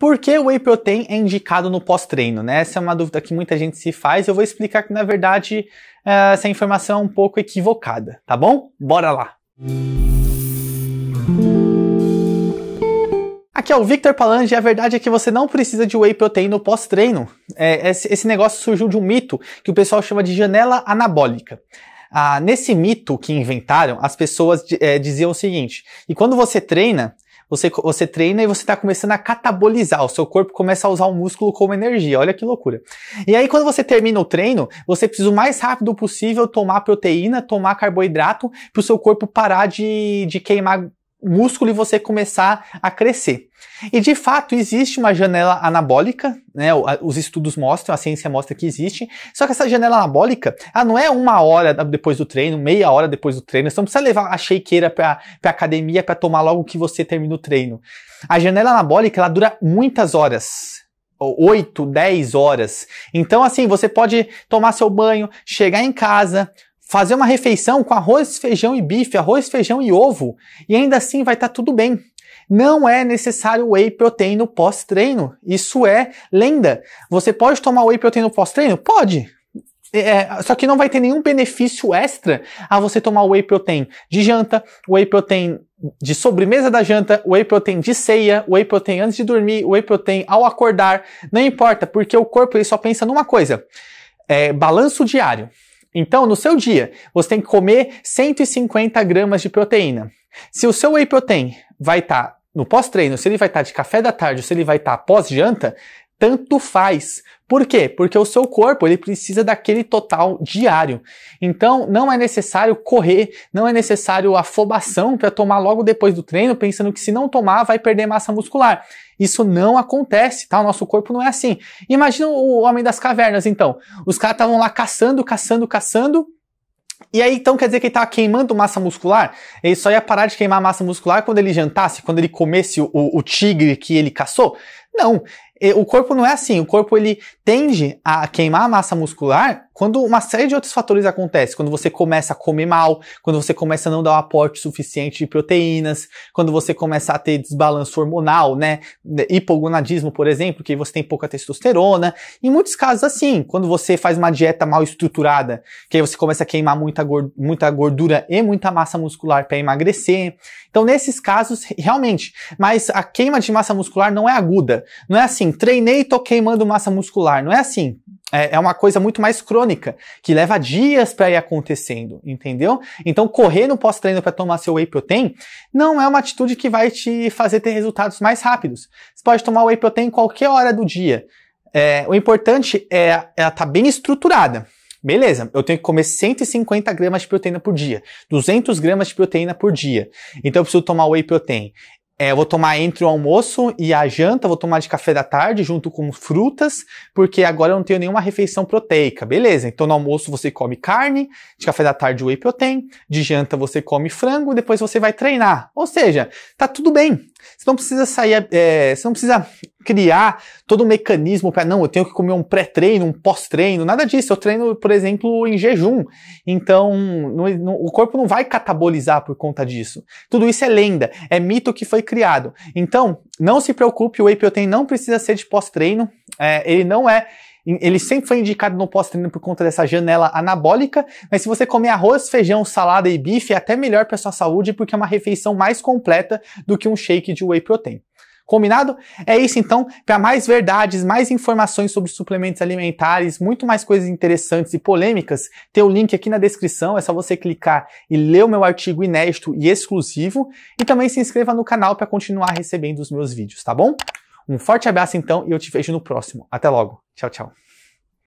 Por que o whey protein é indicado no pós-treino? Né? Essa é uma dúvida que muita gente se faz. Eu vou explicar que, na verdade, é, essa informação é um pouco equivocada, tá bom? Bora lá! Aqui é o Victor Palange e a verdade é que você não precisa de whey protein no pós-treino. É, esse, esse negócio surgiu de um mito que o pessoal chama de janela anabólica. Ah, nesse mito que inventaram, as pessoas é, diziam o seguinte: e quando você treina, você, você treina e você está começando a catabolizar, o seu corpo começa a usar o músculo como energia, olha que loucura. E aí quando você termina o treino, você precisa o mais rápido possível tomar proteína, tomar carboidrato, para o seu corpo parar de, de queimar músculo e você começar a crescer. E de fato existe uma janela anabólica, né? Os estudos mostram, a ciência mostra que existe. Só que essa janela anabólica, ela não é uma hora depois do treino, meia hora depois do treino. Você não precisa levar a shakeira para academia para tomar logo que você termina o treino. A janela anabólica, ela dura muitas horas. 8, 10 horas. Então, assim, você pode tomar seu banho, chegar em casa, fazer uma refeição com arroz, feijão e bife, arroz, feijão e ovo, e ainda assim vai estar tá tudo bem. Não é necessário whey protein no pós-treino. Isso é lenda. Você pode tomar whey protein no pós-treino? Pode. É, é, só que não vai ter nenhum benefício extra a você tomar whey protein de janta, whey protein de sobremesa da janta, whey protein de ceia, whey protein antes de dormir, whey protein ao acordar, não importa, porque o corpo ele só pensa numa coisa: é, balanço diário. Então, no seu dia, você tem que comer 150 gramas de proteína. Se o seu whey protein vai estar tá no pós-treino, se ele vai estar tá de café da tarde ou se ele vai estar tá pós-janta, tanto faz. Por quê? Porque o seu corpo ele precisa daquele total diário. Então não é necessário correr, não é necessário afobação para tomar logo depois do treino, pensando que se não tomar vai perder massa muscular. Isso não acontece, tá? O nosso corpo não é assim. Imagina o homem das cavernas, então. Os caras estavam lá caçando, caçando, caçando. E aí, então quer dizer que ele estava queimando massa muscular? Ele só ia parar de queimar massa muscular quando ele jantasse, quando ele comesse o, o tigre que ele caçou? Não, o corpo não é assim, o corpo ele tende a queimar a massa muscular quando uma série de outros fatores acontece, quando você começa a comer mal, quando você começa a não dar um aporte suficiente de proteínas, quando você começa a ter desbalanço hormonal, né, né, hipogonadismo, por exemplo, que você tem pouca testosterona, em muitos casos assim, quando você faz uma dieta mal estruturada, que aí você começa a queimar muita gordura e muita massa muscular para emagrecer. Então, nesses casos, realmente, mas a queima de massa muscular não é aguda. Não é assim, treinei e tô queimando massa muscular. Não é assim. É, é uma coisa muito mais crônica, que leva dias para ir acontecendo, entendeu? Então, correr no pós-treino para tomar seu whey protein não é uma atitude que vai te fazer ter resultados mais rápidos. Você pode tomar whey protein qualquer hora do dia. É, o importante é ela é estar tá bem estruturada. Beleza, eu tenho que comer 150 gramas de proteína por dia, 200 gramas de proteína por dia. Então eu preciso tomar whey protein é, eu vou tomar entre o almoço e a janta, vou tomar de café da tarde junto com frutas, porque agora eu não tenho nenhuma refeição proteica. Beleza, então no almoço você come carne, de café da tarde whey protein, de janta você come frango, depois você vai treinar. Ou seja, tá tudo bem. Você não precisa sair, é, você não precisa criar todo um mecanismo para não, eu tenho que comer um pré-treino, um pós-treino, nada disso. Eu treino, por exemplo, em jejum. Então, o corpo não vai catabolizar por conta disso. Tudo isso é lenda, é mito que foi criado. Então, não se preocupe, o whey protein não precisa ser de pós-treino, é, ele não é ele sempre foi indicado no pós-treino por conta dessa janela anabólica, mas se você comer arroz, feijão, salada e bife, é até melhor para sua saúde porque é uma refeição mais completa do que um shake de whey protein. Combinado? É isso então. Para mais verdades, mais informações sobre suplementos alimentares, muito mais coisas interessantes e polêmicas, tem o link aqui na descrição. É só você clicar e ler o meu artigo inédito e exclusivo. E também se inscreva no canal para continuar recebendo os meus vídeos, tá bom? Um forte abraço então e eu te vejo no próximo. Até logo. Tchau, tchau.